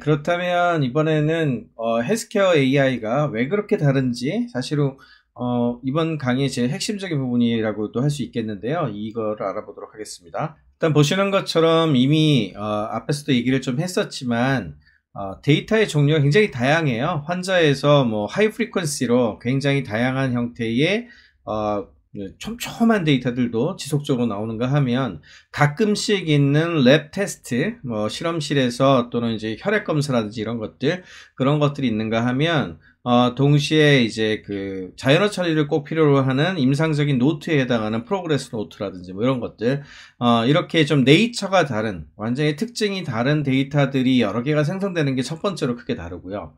그렇다면 이번에는 어, 헬스케어 AI가 왜 그렇게 다른지 사실은 어, 이번 강의의 제 핵심적인 부분이라고도 할 수 있겠는데요. 이거를 알아보도록 하겠습니다. 일단 보시는 것처럼 이미 어, 앞에서도 얘기를 좀 했었지만 어, 데이터의 종류가 굉장히 다양해요. 환자에서 뭐 하이 프리퀀시로 굉장히 다양한 형태의 어, 네, 촘촘한 데이터들도 지속적으로 나오는가 하면 가끔씩 있는 랩 테스트, 뭐 실험실에서 또는 이제 혈액 검사라든지 이런 것들 그런 것들이 있는가 하면 어, 동시에 이제 그 자연어 처리를 꼭 필요로 하는 임상적인 노트에 해당하는 프로그레스 노트라든지 뭐 이런 것들, 어, 이렇게 좀 네이처가 다른, 완전히 특징이 다른 데이터들이 여러 개가 생성되는 게 첫 번째로 크게 다르고요.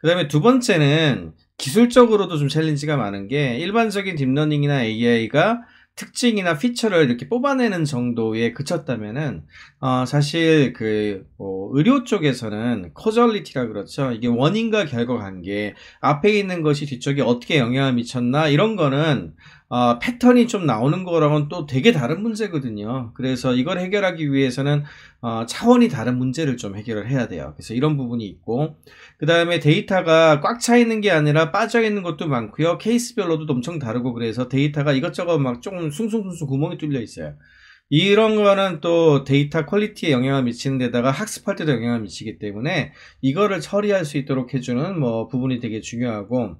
그 다음에 두 번째는 기술적으로도 좀 챌린지가 많은 게 일반적인 딥러닝이나 AI가 특징이나 피처를 이렇게 뽑아내는 정도에 그쳤다면은 어 사실 그뭐 의료 쪽에서는 커절리티라 그렇죠 이게 원인과 결과 관계 앞에 있는 것이 뒤쪽에 어떻게 영향을 미쳤나 이런 거는 어, 패턴이 좀 나오는 거랑은 또 되게 다른 문제거든요. 그래서 이걸 해결하기 위해서는 어, 차원이 다른 문제를 좀 해결을 해야 돼요. 그래서 이런 부분이 있고 그 다음에 데이터가 꽉 차 있는 게 아니라 빠져 있는 것도 많고요. 케이스별로도 엄청 다르고 그래서 데이터가 이것저것 막 조금 숭숭숭숭 구멍이 뚫려 있어요. 이런 거는 또 데이터 퀄리티에 영향을 미치는 데다가 학습할 때도 영향을 미치기 때문에 이거를 처리할 수 있도록 해주는 뭐 부분이 되게 중요하고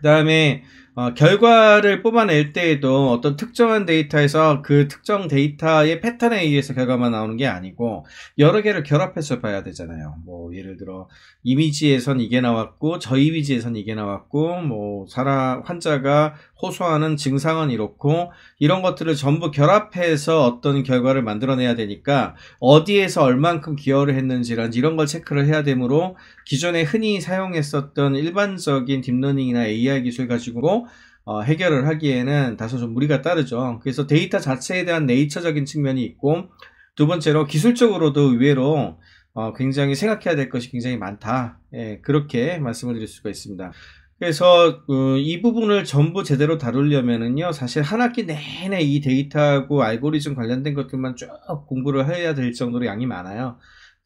그 다음에 어, 결과를 뽑아낼 때에도 어떤 특정한 데이터에서 그 특정 데이터의 패턴에 의해서 결과만 나오는 게 아니고 여러 개를 결합해서 봐야 되잖아요. 뭐 예를 들어 이미지에선 이게 나왔고 저 이미지에선 이게 나왔고 뭐 사람 환자가 호소하는 증상은 이렇고 이런 것들을 전부 결합해서 어떤 결과를 만들어내야 되니까 어디에서 얼만큼 기여를 했는지라지 이런 걸 체크를 해야 되므로 기존에 흔히 사용했었던 일반적인 딥러닝이나 AI 기술 가지고 어, 해결을 하기에는 다소 좀 무리가 따르죠. 그래서 데이터 자체에 대한 네이처적인 측면이 있고 두 번째로 기술적으로도 의외로 어, 굉장히 생각해야 될 것이 굉장히 많다. 예, 그렇게 말씀을 드릴 수가 있습니다. 그래서 어, 이 부분을 전부 제대로 다루려면은요 사실 한 학기 내내 이 데이터하고 알고리즘 관련된 것들만 쭉 공부를 해야 될 정도로 양이 많아요.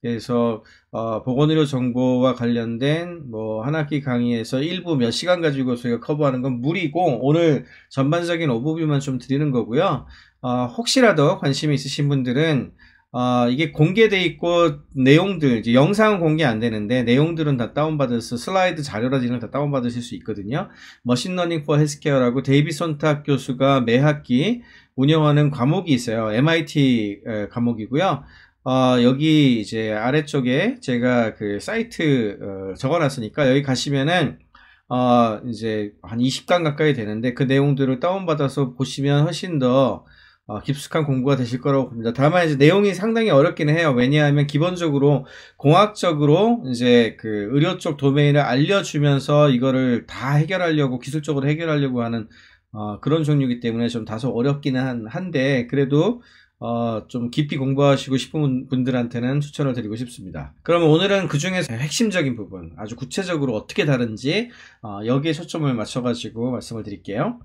그래서 어, 보건의료 정보와 관련된 뭐한 학기 강의에서 일부 몇 시간 가지고 저희가 커버하는 건 무리고 오늘 전반적인 오버뷰만 좀 드리는 거고요. 어, 혹시라도 관심이 있으신 분들은 어, 이게 공개돼 있고 내용들 이제 영상은 공개 안 되는데 내용들은 다 다운받아서 슬라이드 자료라든지다 다운받으실 수 있거든요. 머신러닝 포 헬스케어라고 데이비손 탁 교수가 매 학기 운영하는 과목이 있어요. MIT 과목이고요. 어, 여기 이제 아래쪽에 제가 그 사이트 어, 적어놨으니까 여기 가시면은 어, 이제 한 20강 가까이 되는데 그 내용들을 다운받아서 보시면 훨씬 더 어, 깊숙한 공부가 되실 거라고 봅니다. 다만 이제 내용이 상당히 어렵긴 해요. 왜냐하면 기본적으로 공학적으로 이제 그 의료 쪽 도메인을 알려주면서 이거를 다 해결하려고 기술적으로 해결하려고 하는 어, 그런 종류이기 때문에 좀 다소 어렵기는 한, 한데 그래도 어, 좀 깊이 공부하시고 싶은 분들한테는 추천을 드리고 싶습니다. 그러면 오늘은 그 중에서 핵심적인 부분, 아주 구체적으로 어떻게 다른지 어, 여기에 초점을 맞춰가지고 말씀을 드릴게요.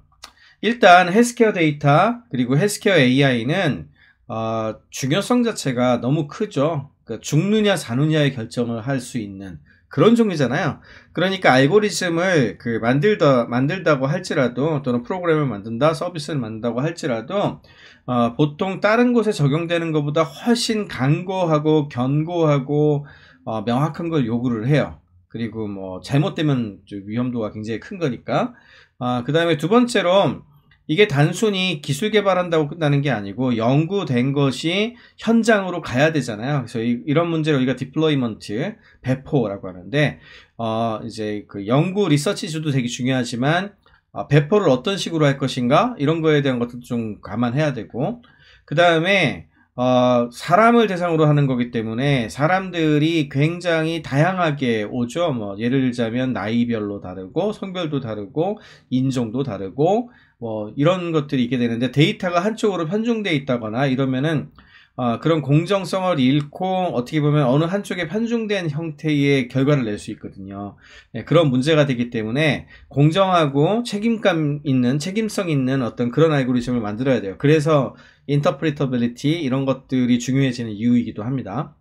일단 헬스케어 데이터 그리고 헬스케어 AI는 어, 중요성 자체가 너무 크죠. 그러니까 죽느냐 사느냐의 결정을 할 수 있는 그런 종류잖아요. 그러니까 알고리즘을 그 만들다 만들다고 할지라도 또는 프로그램을 만든다 서비스를 만든다고 할지라도 어, 보통 다른 곳에 적용되는 것보다 훨씬 강고하고 견고하고 어, 명확한 걸 요구를 해요. 그리고 뭐 잘못되면 위험도가 굉장히 큰 거니까. 아, 그 다음에 두 번째로 이게 단순히 기술 개발한다고 끝나는 게 아니고 연구된 것이 현장으로 가야 되잖아요. 그래서 이, 런 문제를 우리가 디플로이먼트, 배포라고 하는데 어 이제 그 연구 리서치주도 되게 중요하지만 어, 배포를 어떤 식으로 할 것인가 이런 거에 대한 것도 좀 감안해야 되고 그 다음에 어, 사람을 대상으로 하는 거기 때문에 사람들이 굉장히 다양하게 오죠. 뭐 예를 들자면 나이별로 다르고 성별도 다르고 인종도 다르고 뭐 이런 것들이 있게 되는데 데이터가 한쪽으로 편중돼 있다거나 이러면은 아, 그런 공정성을 잃고 어떻게 보면 어느 한쪽에 편중된 형태의 결과를 낼 수 있거든요. 네, 그런 문제가 되기 때문에 공정하고 책임감 있는 책임성 있는 어떤 그런 알고리즘을 만들어야 돼요. 그래서 인터프리터빌리티 이런 것들이 중요해지는 이유이기도 합니다.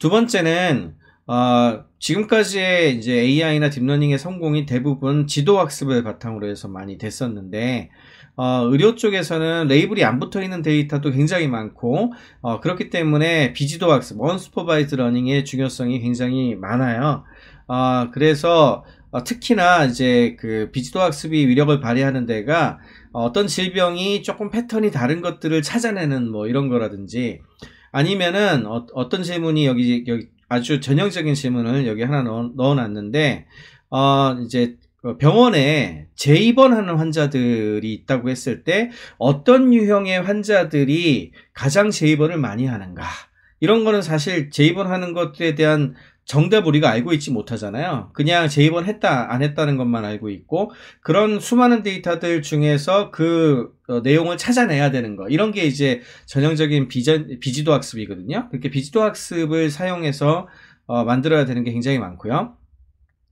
두 번째는 어, 지금까지의 이제 AI나 딥러닝의 성공이 대부분 지도학습을 바탕으로 해서 많이 됐었는데 어, 의료 쪽에서는 레이블이 안 붙어 있는 데이터도 굉장히 많고 어, 그렇기 때문에 비지도 학습, 언스퍼바이즈 러닝의 중요성이 굉장히 많아요. 어, 그래서 어, 특히나 이제 그 비지도 학습이 위력을 발휘하는 데가 어떤 질병이 조금 패턴이 다른 것들을 찾아내는 뭐 이런 거라든지 아니면은 어, 떤 질문이 여기 여기 아주 전형적인 질문을 여기 하나 넣어, 놨는데 어, 이제 병원에 재입원하는 환자들이 있다고 했을 때 어떤 유형의 환자들이 가장 재입원을 많이 하는가? 이런 거는 사실 재입원하는 것에 대한 정답 우리가 알고 있지 못하잖아요. 그냥 재입원 했다 안 했다는 것만 알고 있고 그런 수많은 데이터들 중에서 그 어, 내용을 찾아내야 되는 거 이런 게 이제 전형적인 비전, 비지도 학습이거든요. 그렇게 비지도 학습을 사용해서 어, 만들어야 되는 게 굉장히 많고요.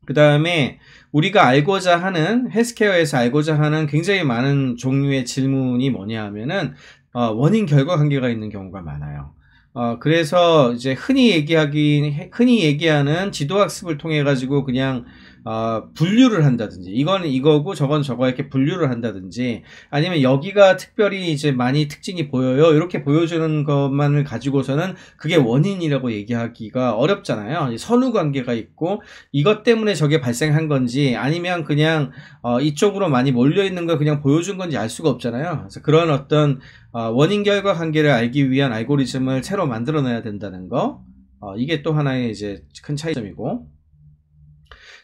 그 다음에 우리가 알고자 하는 헬스케어에서 알고자 하는 굉장히 많은 종류의 질문이 뭐냐 하면은 어, 원인 결과 관계가 있는 경우가 많아요. 어, 그래서 이제 흔히 얘기하기 흔히 얘기하는 지도학습을 통해 가지고 그냥 어, 분류를 한다든지 이건 이거고 저건 저거 이렇게 분류를 한다든지 아니면 여기가 특별히 이제 많이 특징이 보여요 이렇게 보여주는 것만을 가지고서는 그게 원인이라고 얘기하기가 어렵잖아요 선후 관계가 있고 이것 때문에 저게 발생한 건지 아니면 그냥 어, 이쪽으로 많이 몰려 있는 걸 그냥 보여준 건지 알 수가 없잖아요 그래서 그런 어떤 어, 원인 결과 관계를 알기 위한 알고리즘을 새로 만들어내야 된다는 거 어, 이게 또 하나의 이제 큰 차이점이고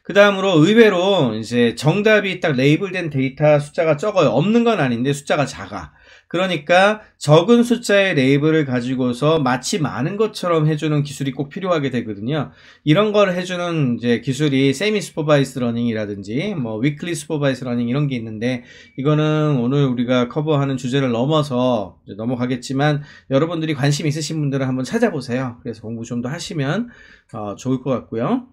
그 다음으로 의외로 이제 정답이 딱 레이블된 데이터 숫자가 적어요. 없는 건 아닌데 숫자가 작아. 그러니까 적은 숫자의 레이블을 가지고서 마치 많은 것처럼 해주는 기술이 꼭 필요하게 되거든요. 이런 걸 해주는 이제 기술이 세미 스포바이스 러닝이라든지 뭐 위클리 스포바이스 러닝 이런 게 있는데 이거는 오늘 우리가 커버하는 주제를 넘어서 넘어가겠지만 여러분들이 관심 있으신 분들은 한번 찾아보세요. 그래서 공부 좀 더 하시면 어, 좋을 것 같고요.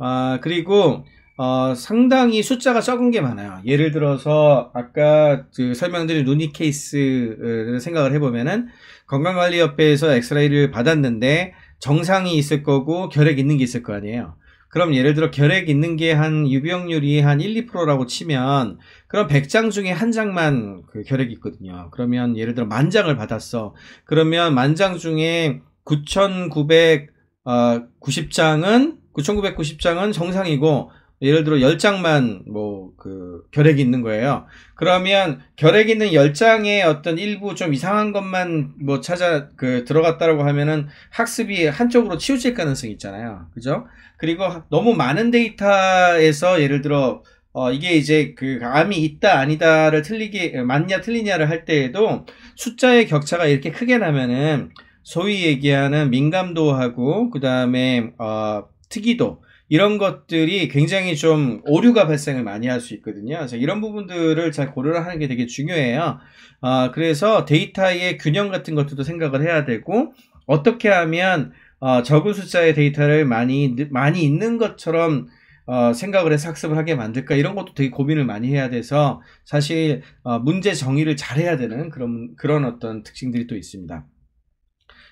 아, 그리고 어, 상당히 숫자가 적은 게 많아요. 예를 들어서 아까 그 설명드린 루니 케이스를 생각을 해보면은 건강관리협회에서 엑스레이를 받았는데 정상이 있을 거고 결핵 있는 게 있을 거 아니에요. 그럼 예를 들어 결핵 있는 게 한 유병률이 한 1, 2%라고 치면 그럼 100장 중에 한 장만 그 결핵이 있거든요. 그러면 예를 들어 만 장을 받았어. 그러면 만 장 중에 9,990장은 그 1990장은 정상이고 예를 들어 10장만 뭐 그 결핵이 있는 거예요. 그러면 결핵이 있는 10장의 어떤 일부 좀 이상한 것만 뭐 찾아 그 들어갔다라고 하면은 학습이 한쪽으로 치우칠 가능성이 있잖아요. 그죠? 그리고 너무 많은 데이터에서 예를 들어 어, 이게 이제 그 암이 있다 아니다를 틀리게 맞냐 틀리냐를 할 때에도 숫자의 격차가 이렇게 크게 나면은 소위 얘기하는 민감도하고 그 다음에 어, 특이도 이런 것들이 굉장히 좀 오류가 발생을 많이 할 수 있거든요. 그래서 이런 부분들을 잘 고려를 하는 게 되게 중요해요. 아, 그래서 데이터의 균형 같은 것들도 생각을 해야 되고 어떻게 하면 어, 적은 숫자의 데이터를 많이 많이 있는 것처럼 어, 생각을 해서 학습을 하게 만들까 이런 것도 되게 고민을 많이 해야 돼서 사실 어, 문제 정의를 잘 해야 되는 그런 그런 어떤 특징들이 또 있습니다.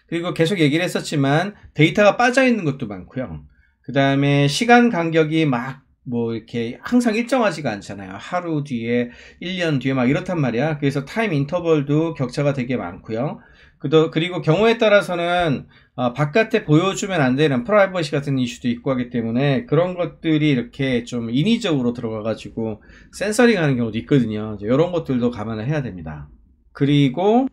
그리고 계속 얘기를 했었지만 데이터가 빠져 있는 것도 많고요. 그 다음에 시간 간격이 막 뭐 이렇게 항상 일정하지가 않잖아요. 하루 뒤에, 1년 뒤에 막 이렇단 말이야. 그래서 타임 인터벌도 격차가 되게 많고요. 그리고 경우에 따라서는 어, 바깥에 보여주면 안 되는 프라이버시 같은 이슈도 있고 하기 때문에 그런 것들이 이렇게 좀 인위적으로 들어가가지고 센서링 하는 경우도 있거든요. 이런 것들도 감안을 해야 됩니다. 그리고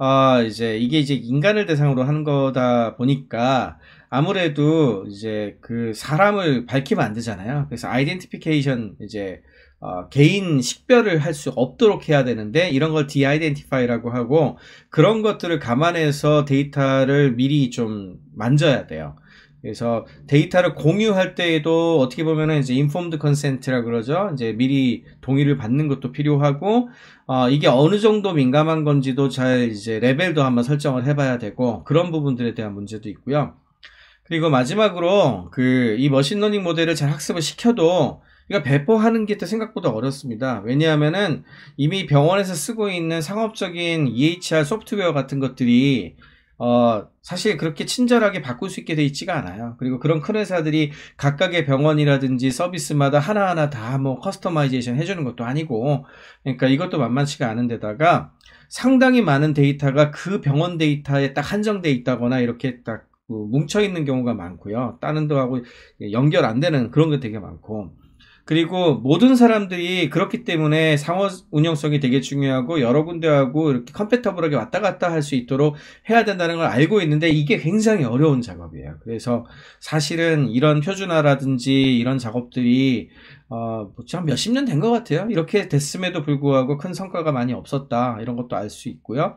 어, 이제 이게 이제 인간을 대상으로 하는 거다 보니까 아무래도 이제 그 사람을 밝히면 안 되잖아요. 그래서 아이덴티피케이션 이제 어, 개인 식별을 할 수 없도록 해야 되는데 이런 걸 디아이덴티파이라고 하고 그런 것들을 감안해서 데이터를 미리 좀 만져야 돼요. 그래서 데이터를 공유할 때에도 어떻게 보면 이제 인폼드 컨센트라 그러죠. 이제 미리 동의를 받는 것도 필요하고 어, 이게 어느 정도 민감한 건지도 잘 이제 레벨도 한번 설정을 해봐야 되고 그런 부분들에 대한 문제도 있고요. 그리고 마지막으로 그 이 머신러닝 모델을 잘 학습을 시켜도 그러 배포하는 게 생각보다 어렵습니다. 왜냐하면은 이미 병원에서 쓰고 있는 상업적인 EHR 소프트웨어 같은 것들이 어, 사실 그렇게 친절하게 바꿀 수 있게 돼 있지가 않아요. 그리고 그런 큰 회사들이 각각의 병원이라든지 서비스마다 하나하나 다 뭐 커스터마이제이션 해주는 것도 아니고, 그러니까 이것도 만만치가 않은 데다가 상당히 많은 데이터가 그 병원 데이터에 딱 한정돼 있다거나 이렇게 딱 뭉쳐 있는 경우가 많고요. 다른 데하고 연결 안 되는 그런 게 되게 많고, 그리고 모든 사람들이 그렇기 때문에 상호 운영성이 되게 중요하고 여러 군데하고 이렇게 컴패터블하게 왔다 갔다 할 수 있도록 해야 된다는 걸 알고 있는데 이게 굉장히 어려운 작업이에요. 그래서 사실은 이런 표준화라든지 이런 작업들이 어, 뭐 참 몇 십 년 된 것 같아요. 이렇게 됐음에도 불구하고 큰 성과가 많이 없었다. 이런 것도 알 수 있고요.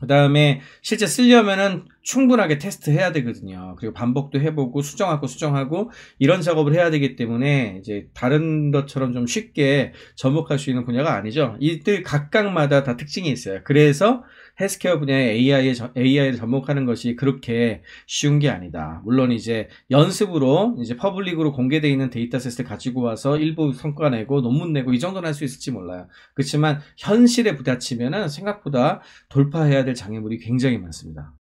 그 다음에 실제 쓰려면은 충분하게 테스트해야 되거든요. 그리고 반복도 해보고 수정하고 수정하고 이런 작업을 해야 되기 때문에 이제 다른 것처럼 좀 쉽게 접목할 수 있는 분야가 아니죠. 이들 각각마다 다 특징이 있어요. 그래서 헬스케어 분야의 AI에, AI를 접목하는 것이 그렇게 쉬운 게 아니다. 물론 이제 연습으로 이제 퍼블릭으로 공개되어 있는 데이터셋을 가지고 와서 일부 성과 내고 논문 내고 이 정도는 할 수 있을지 몰라요. 그렇지만 현실에 부딪히면은 생각보다 돌파해야 될 장애물이 굉장히 많습니다.